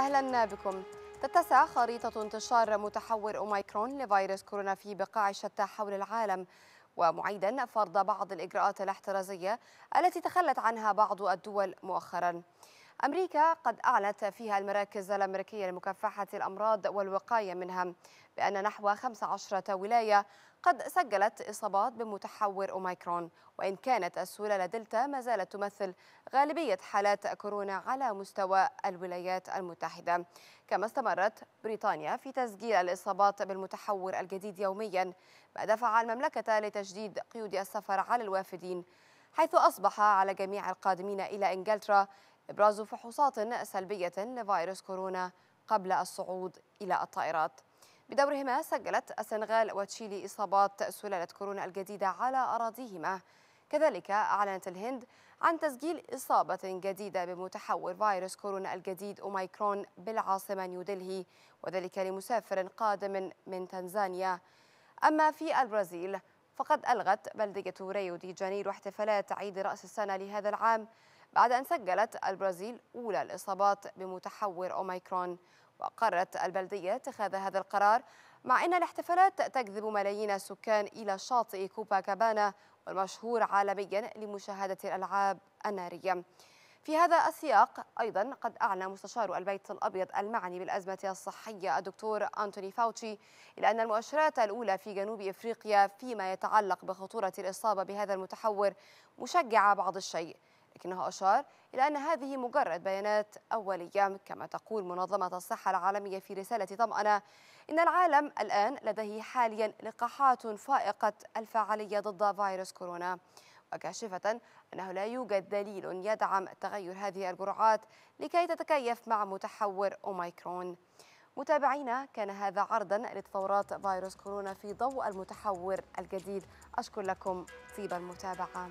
أهلا بكم تتسع خريطة انتشار متحور أوميكرون لفيروس كورونا في بقاع شتى حول العالم ومعيدا فرض بعض الإجراءات الاحترازية التي تخلت عنها بعض الدول مؤخرا أمريكا قد أعلنت فيها المراكز الأمريكية لمكافحة الأمراض والوقاية منها بأن نحو 15 ولاية قد سجلت إصابات بمتحور أوميكرون وإن كانت السلالة دلتا ما زالت تمثل غالبية حالات كورونا على مستوى الولايات المتحدة كما استمرت بريطانيا في تسجيل الإصابات بالمتحور الجديد يوميا ما دفع المملكة لتجديد قيود السفر على الوافدين حيث أصبح على جميع القادمين إلى إنجلترا إبراز فحوصات سلبية لفيروس كورونا قبل الصعود إلى الطائرات بدورهما سجلت السنغال وتشيلي إصابات سلالة كورونا الجديدة على أراضيهما كذلك أعلنت الهند عن تسجيل إصابة جديدة بمتحور فيروس كورونا الجديد أوميكرون بالعاصمة نيودلهي وذلك لمسافر قادم من تنزانيا أما في البرازيل فقد ألغت بلدية ريو دي جانيرو احتفالات عيد رأس السنة لهذا العام بعد أن سجلت البرازيل أولى الإصابات بمتحور أوميكرون وقررت البلدية اتخاذ هذا القرار مع أن الاحتفالات تجذب ملايين السكان إلى شاطئ كوبا كابانا والمشهور عالميا لمشاهدة الألعاب النارية في هذا السياق أيضا قد أعلن مستشار البيت الأبيض المعني بالأزمة الصحية الدكتور أنتوني فاوتشي إلى أن المؤشرات الأولى في جنوب إفريقيا فيما يتعلق بخطورة الإصابة بهذا المتحور مشجعة بعض الشيء لكنها أشار إلى أن هذه مجرد بيانات أولية كما تقول منظمة الصحة العالمية في رسالة طمأنة إن العالم الآن لديه حاليا لقاحات فائقة الفعالية ضد فيروس كورونا وكاشفة أنه لا يوجد دليل يدعم تغير هذه الجرعات لكي تتكيف مع متحور أوميكرون متابعينا كان هذا عرضا لتطورات فيروس كورونا في ضوء المتحور الجديد أشكر لكم طيب المتابعة